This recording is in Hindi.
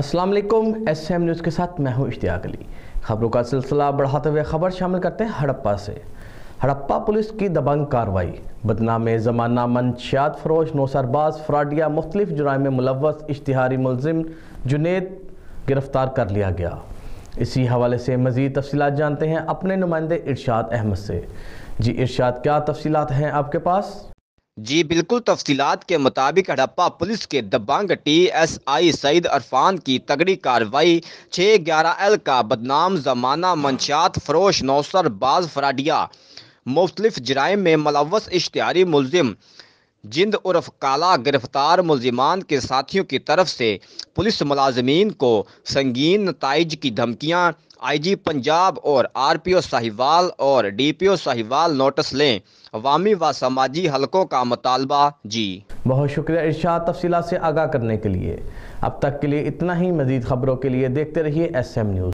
असलम एस एम न्यूज़ के साथ मैं हूं इश्तियाक अली खबरों का सिलसिला बढ़ाते हुए खबर शामिल करते हैं हड़प्पा से हड़प्पा पुलिस की दबंग कार्रवाई बदनाम जमाना मंशियात फरोश नौसरबाज फ्राडिया मुख्तलिफ जुराम में मुलवस इश्तहारी मुलजिम जुनेद गिरफ्तार कर लिया गया इसी हवाले से मज़ीद तफसीत जानते हैं अपने नुमाइंदे इर्शाद अहमद से जी इर्शाद क्या तफसीत हैं आपके पास जी बिल्कुल तफसीत के मुताबिक हड़प्पा पुलिस के दबंग T S I Saeed Arfan की तगड़ी कार्रवाई छः ग्यारह एल का बदनाम जमाना मंशात फरोश नौसर बाज फराडिया मुख्तलिफ जराइम में मुलवस इश्तारी मुलिम जिंद उर्फ काला गिरफ्तार मुलजिमान के साथियों की तरफ से पुलिस मुलाजमीन को संगीन नतज की धमकियां आईजी पंजाब और आरपीओ साहिवाल और डीपीओ साहिवाल नोटिस लें अवामी व समाजी हलकों का मतालबा जी बहुत शुक्रिया इर्शाद तफसीला से आगाह करने के लिए अब तक के लिए इतना ही मजीद खबरों के लिए देखते रहिए एस एम न्यूज़